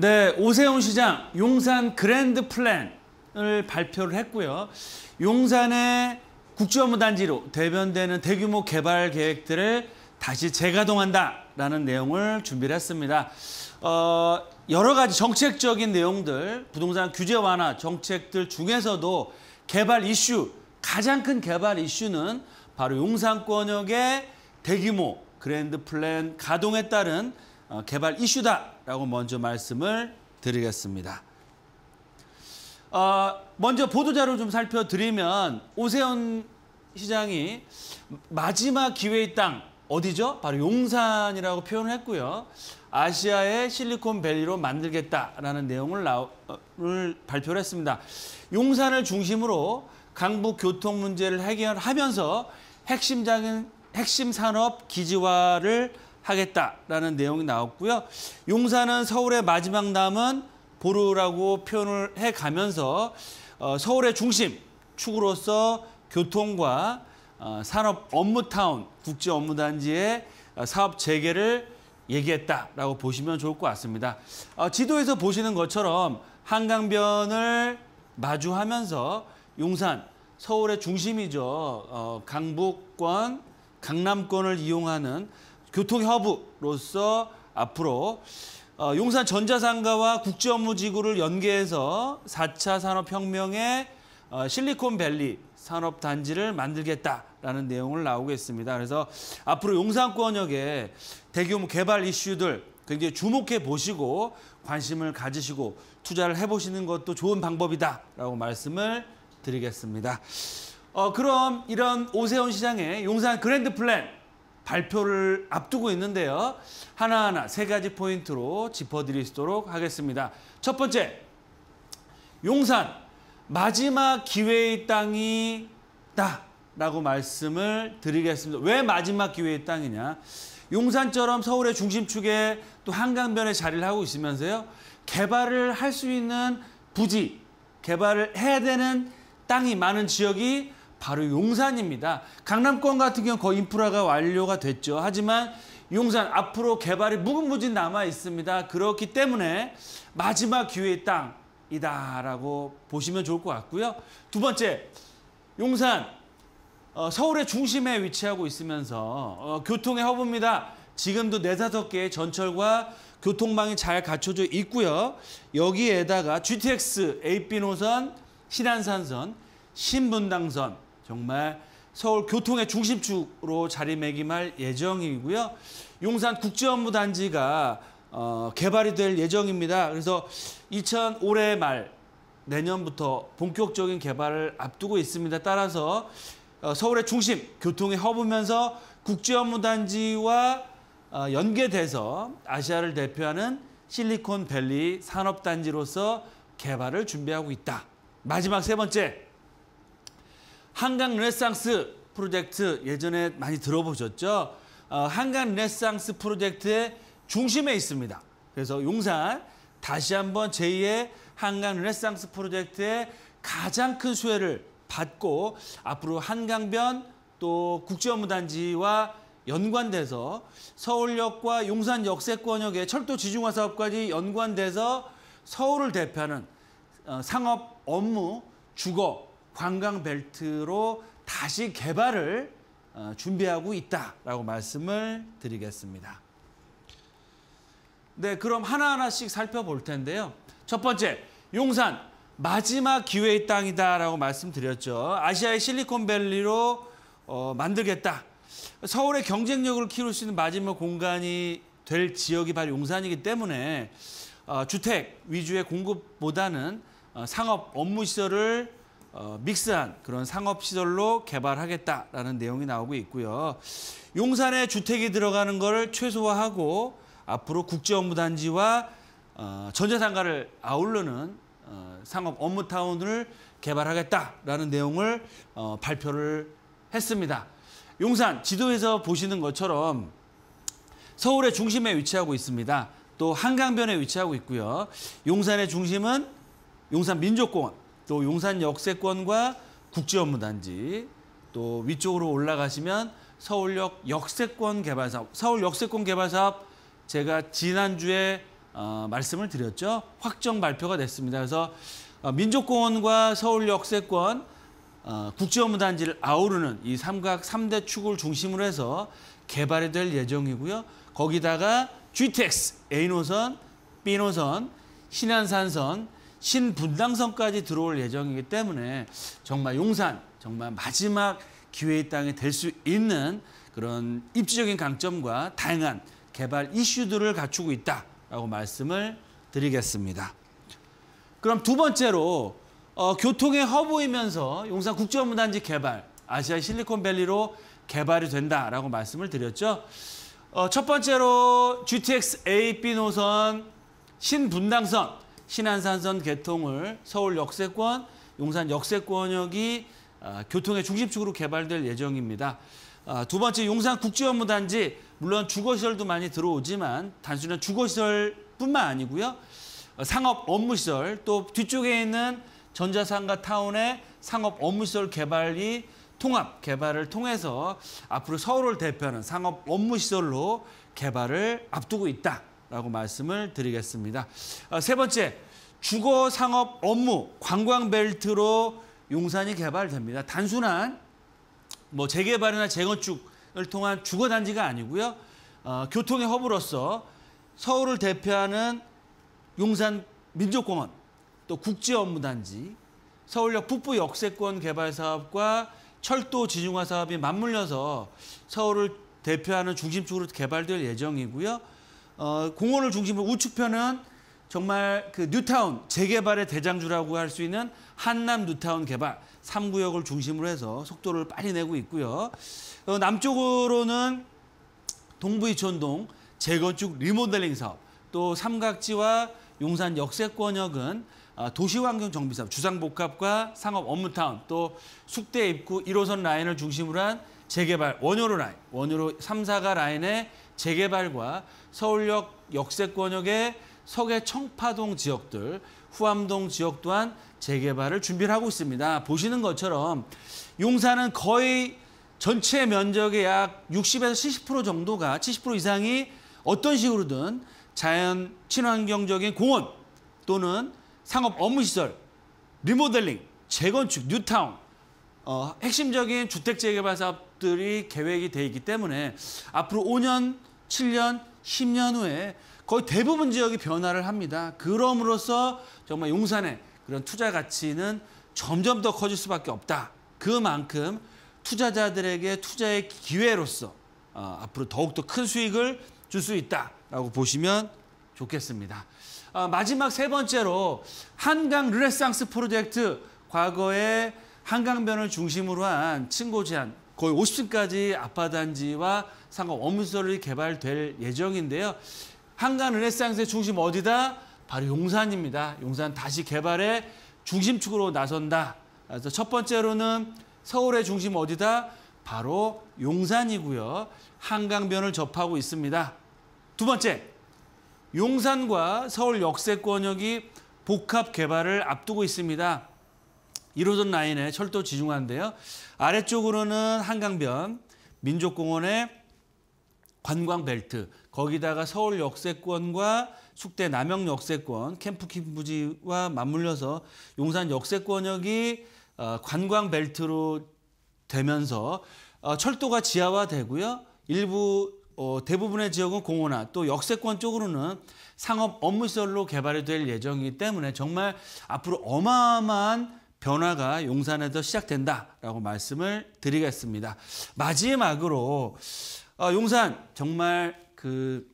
네, 오세훈 시장 용산 그랜드 플랜을 발표를 했고요. 용산의 국제업무단지로 대변되는 대규모 개발 계획들을 다시 재가동한다라는 내용을 준비를 했습니다. 어, 여러 가지 정책적인 내용들, 부동산 규제 완화 정책들 중에서도 개발 이슈, 가장 큰 개발 이슈는 바로 용산권역의 대규모 그랜드 플랜 가동에 따른 어, 개발 이슈다라고 먼저 말씀을 드리겠습니다. 어, 먼저 보도자료 좀 살펴드리면 오세훈 시장이 마지막 기회의 땅 어디죠? 바로 용산이라고 표현을 했고요. 아시아의 실리콘밸리로 만들겠다라는 내용을 나 어, 발표를 했습니다. 용산을 중심으로 강북 교통 문제를 해결하면서 핵심적인 핵심 산업 기지화를 하겠다라는 내용이 나왔고요. 용사는 서울의 마지막 남은 보루라고 표현을 해 가면서 어, 서울의 중심 축으로서 교통과 어, 산업 업무타운 국제 업무단지의 어, 사업 재개를 얘기했다라고 보시면 좋을 것 같습니다. 지도에서 보시는 것처럼 한강변을 마주하면서 용산, 서울의 중심이죠. 강북권, 강남권을 이용하는 교통협으로서 앞으로 어, 용산 전자상가와 국제업무지구를 연계해서 4차 산업혁명의 어, 실리콘밸리 산업단지를 만들겠다라는 내용을 나오고 있습니다. 그래서 앞으로 용산권역의 대규모 개발 이슈들 굉장히 주목해 보시고 관심을 가지시고 투자를 해보시는 것도 좋은 방법이다라고 말씀을 드리겠습니다. 어, 그럼 이런 오세훈 시장의 용산 그랜드 플랜 발표를 앞두고 있는데요. 하나하나 세 가지 포인트로 짚어드리도록 하겠습니다. 첫 번째, 용산 마지막 기회의 땅이다 라고 말씀을 드리겠습니다. 왜 마지막 기회의 땅이냐. 용산처럼 서울의 중심축에 또 한강변에 자리를 하고 있으면서요. 개발을 할 수 있는 부지, 개발을 해야 되는 땅이 많은 지역이 바로 용산입니다. 강남권 같은 경우 는 거의 인프라가 완료가 됐죠. 하지만 용산 앞으로 개발이 무궁무진 남아 있습니다. 그렇기 때문에 마지막 기회의 땅이다라고 보시면 좋을 것 같고요. 두 번째, 용산 어, 서울의 중심에 위치하고 있으면서 어, 교통의 허브입니다. 지금도 네다섯 개의 전철과 교통망이 잘 갖춰져 있고요. 여기에다가 GTX, AP 노선, 신안산선, 신분당선 정말 서울 교통의 중심축으로 자리매김할 예정이고요. 용산 국제업무 단지가 어, 개발이 될 예정입니다. 그래서 2000 올해 말 내년부터 본격적인 개발을 앞두고 있습니다. 따라서 어, 서울의 중심 교통의 허브면서 국제 업무 단지와 어, 연계돼서 아시아를 대표하는 실리콘밸리 산업 단지로서 개발을 준비하고 있다. 마지막 세 번째 한강 르네상스 프로젝트 예전에 많이 들어보셨죠? 어, 한강 르네상스 프로젝트의 중심에 있습니다. 그래서 용산 다시 한번 제2의 한강 르네상스 프로젝트의 가장 큰 수혜를 받고 앞으로 한강변 또 국제업무단지와 연관돼서 서울역과 용산 역세권역의 철도 지중화 사업까지 연관돼서 서울을 대표하는 어, 상업 업무, 주거, 관광 벨트로 다시 개발을 어, 준비하고 있다라고 말씀을 드리겠습니다. 네, 그럼 하나하나씩 살펴볼 텐데요. 첫 번째, 용산 마지막 기회의 땅이다라고 말씀드렸죠. 아시아의 실리콘밸리로 어, 만들겠다. 서울의 경쟁력을 키울 수 있는 마지막 공간이 될 지역이 바로 용산이기 때문에 어, 주택 위주의 공급보다는 어, 상업 업무 시설을 어, 믹스한 그런 상업시설로 개발하겠다라는 내용이 나오고 있고요. 용산에 주택이 들어가는 것을 최소화하고 앞으로 국제업무단지와 어, 전자상가를 아울르는 어, 상업 업무타운을 개발하겠다라는 내용을 어, 발표를 했습니다. 용산 지도에서 보시는 것처럼 서울의 중심에 위치하고 있습니다. 또 한강변에 위치하고 있고요. 용산의 중심은 용산 민족공원, 또 용산 역세권과 국제업무단지 또 위쪽으로 올라가시면 서울역 역세권 개발 사업 서울 역세권 개발 사업 제가 지난주에 어, 말씀을 드렸죠. 확정 발표가 됐습니다. 그래서 어, 민족공원과 서울 역세권 어, 국제업무단지를 아우르는 이 삼각 삼대 축을 중심으로 해서 개발이 될 예정이고요. 거기다가 GTX A노선, B노선, 신한산선 신분당선까지 들어올 예정이기 때문에 정말 용산 정말 마지막 기회의 땅이 될 수 있는 그런 입지적인 강점과 다양한 개발 이슈들을 갖추고 있다라고 말씀을 드리겠습니다. 그럼 두 번째로 어, 교통의 허브이면서 용산 국제업무단지 개발 아시아 실리콘밸리로 개발이 된다라고 말씀을 드렸죠. 어, 첫 번째로 GTX A, B 노선 신분당선 신한산선 개통을 서울 역세권, 용산 역세권역이 아, 교통의 중심축으로 개발될 예정입니다. 아, 두 번째 용산 국제업무단지 물론 주거시설도 많이 들어오지만 단순한 주거시설뿐만 아니고요. 어, 상업 업무시설 또 뒤쪽에 있는 전자상가 타운의 상업 업무시설 개발이 통합 개발을 통해서 앞으로 서울을 대표하는 상업 업무시설로 개발을 앞두고 있다. 라고 말씀을 드리겠습니다. 아, 세 번째, 주거 상업 업무 관광벨트로 용산이 개발됩니다. 단순한 뭐 재개발이나 재건축을 통한 주거 단지가 아니고요. 어, 교통의 허브로서 서울을 대표하는 용산 민족공원, 또 국제 업무 단지, 서울역 북부 역세권 개발 사업과 철도 진흥화 사업이 맞물려서 서울을 대표하는 중심축으로 개발될 예정이고요. 어, 공원을 중심으로 우측편은 정말 그 뉴타운 재개발의 대장주라고 할 수 있는 한남 뉴타운 개발 3구역을 중심으로 해서 속도를 빨리 내고 있고요. 어, 남쪽으로는 동부이촌동 재건축 리모델링 사업 또 삼각지와 용산 역세권역은 아, 도시환경 정비사업, 주상복합과 상업 업무타운, 또 숙대 입구 1호선 라인을 중심으로 한 재개발, 원효로 라인, 원효로 3, 4가 라인의 재개발과 서울역 역세권역의 서계 청파동 지역들, 후암동 지역 또한 재개발을 준비를 하고 있습니다. 보시는 것처럼 용산은 거의 전체 면적의 약 60에서 70% 정도가 70% 이상이 어떤 식으로든 자연 친환경적인 공원 또는 상업 업무시설, 리모델링, 재건축, 뉴타운, 어, 핵심적인 주택 재개발 사업들이 계획이 돼 있기 때문에 앞으로 5년, 7년, 10년 후에 거의 대부분 지역이 변화를 합니다. 그럼으로써 정말 용산의 그런 투자 가치는 점점 더 커질 수밖에 없다. 그만큼 투자자들에게 투자의 기회로서 어, 앞으로 더욱더 큰 수익을 줄 수 있다라고 보시면 좋겠습니다. 어, 마지막 세 번째로 한강 르네상스 프로젝트 과거에 한강변을 중심으로 한 층고 제한 거의 50층까지 아파단지와 상업 업무시를 개발될 예정인데요. 한강 르네상스의 중심 어디다? 바로 용산입니다. 용산 다시 개발의 중심축으로 나선다. 그래서 첫 번째로는 서울의 중심 어디다? 바로 용산이고요. 한강변을 접하고 있습니다. 두 번째, 용산과 서울 역세권역이 복합 개발을 앞두고 있습니다. 1호선 라인의 철도 지중화인데요. 아래쪽으로는 한강변, 민족공원의 관광벨트, 거기다가 서울 역세권과 숙대 남영 역세권, 캠프킨 부지와 맞물려서 용산 역세권역이 어, 관광벨트로 되면서 어, 철도가 지하화되고요. 일부 어, 대부분의 지역은 공원화 또 역세권 쪽으로는 상업 업무시설로 개발이 될 예정이기 때문에 정말 앞으로 어마어마한 변화가 용산에서 시작된다라고 말씀을 드리겠습니다. 마지막으로 어, 용산 정말 그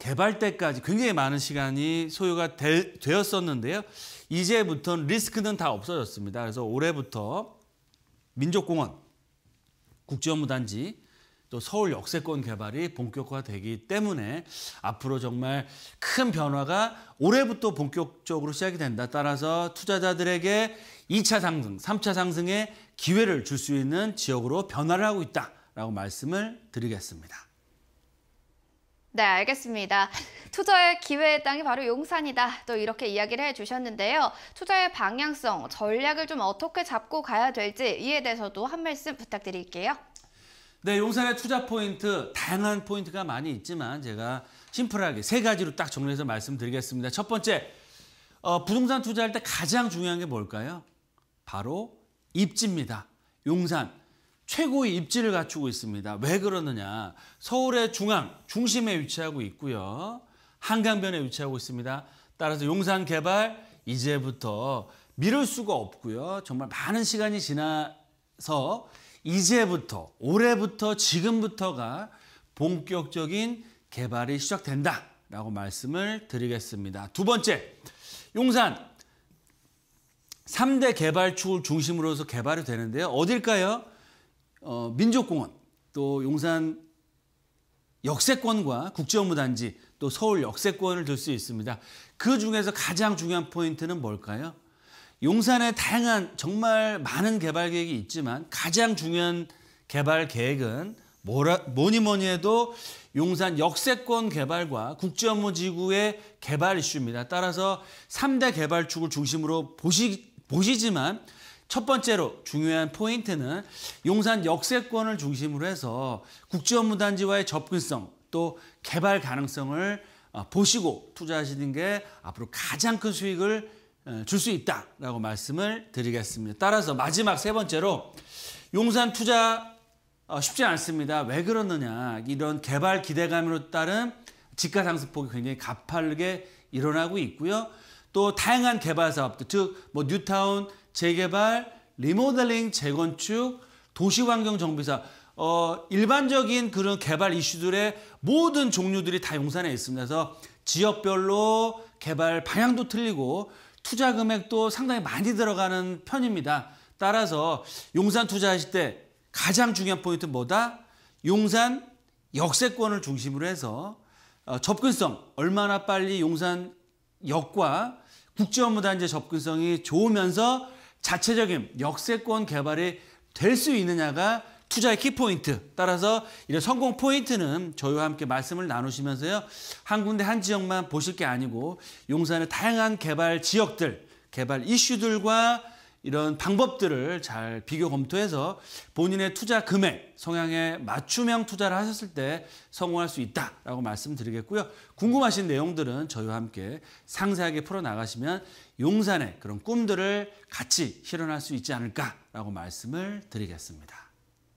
개발 때까지 굉장히 많은 시간이 소요가 되, 되었었는데요. 이제부터는 리스크는 다 없어졌습니다. 그래서 올해부터 민족공원, 국제업무단지, 또 서울 역세권 개발이 본격화되기 때문에 앞으로 정말 큰 변화가 올해부터 본격적으로 시작이 된다. 따라서 투자자들에게 2차 상승, 3차 상승의 기회를 줄 수 있는 지역으로 변화를 하고 있다라고 말씀을 드리겠습니다. 네, 알겠습니다. 투자의 기회의 땅이 바로 용산이다. 또 이렇게 이야기를 해주셨는데요. 투자의 방향성, 전략을 좀 어떻게 잡고 가야 될지 이에 대해서도 한 말씀 부탁드릴게요. 네, 용산의 투자 포인트 다양한 포인트가 많이 있지만 제가 심플하게 세 가지로 딱 정리해서 말씀드리겠습니다. 첫 번째, 어, 부동산 투자할 때 가장 중요한 게 뭘까요? 바로 입지입니다. 용산 최고의 입지를 갖추고 있습니다. 왜 그러느냐? 서울의 중앙 중심에 위치하고 있고요. 한강변에 위치하고 있습니다. 따라서 용산 개발 이제부터 미룰 수가 없고요. 정말 많은 시간이 지나서 이제부터 올해부터 지금부터가 본격적인 개발이 시작된다라고 말씀을 드리겠습니다. 두 번째, 용산 3대 개발축을 중심으로 해서 개발이 되는데요. 어딜까요? 어, 민족공원, 또 용산 역세권과 국제업무단지, 또 서울 역세권을 들 수 있습니다. 그 중에서 가장 중요한 포인트는 뭘까요? 용산에 다양한 정말 많은 개발 계획이 있지만 가장 중요한 개발 계획은 뭐라, 뭐니 뭐니 해도 용산 역세권 개발과 국제업무지구의 개발 이슈입니다. 따라서 3대 개발축을 중심으로 보시, 보시지만 첫 번째로 중요한 포인트는 용산 역세권을 중심으로 해서 국제업무단지와의 접근성 또 개발 가능성을 어, 보시고 투자하시는 게 앞으로 가장 큰 수익을 줄수 있다라고 말씀을 드리겠습니다. 따라서 마지막 세 번째로 용산 투자 어, 쉽지 않습니다. 왜 그러느냐 이런 개발 기대감으로 따른 집가 상승폭이 굉장히 가파르게 일어나고 있고요. 또 다양한 개발 사업들 즉뭐 뉴타운 재개발, 리모델링, 재건축, 도시환경 정비사 어, 일반적인 그런 개발 이슈들의 모든 종류들이 다 용산에 있습니다. 그래서 지역별로 개발 방향도 틀리고 투자 금액도 상당히 많이 들어가는 편입니다. 따라서 용산 투자하실 때 가장 중요한 포인트 뭐다? 용산 역세권을 중심으로 해서 어, 접근성 얼마나 빨리 용산 역과 국제업무단지 접근성이 좋으면서 자체적인 역세권 개발이 될 수 있느냐가 투자의 키포인트. 따라서 이런 성공 포인트는 저희와 함께 말씀을 나누시면서요. 한 군데 한 지역만 보실 게 아니고 용산의 다양한 개발 지역들, 개발 이슈들과 이런 방법들을 잘 비교 검토해서 본인의 투자 금액, 성향에 맞춤형 투자를 하셨을 때 성공할 수 있다라고 말씀드리겠고요. 궁금하신 내용들은 저희와 함께 상세하게 풀어나가시면 용산의 그런 꿈들을 같이 실현할 수 있지 않을까라고 말씀을 드리겠습니다.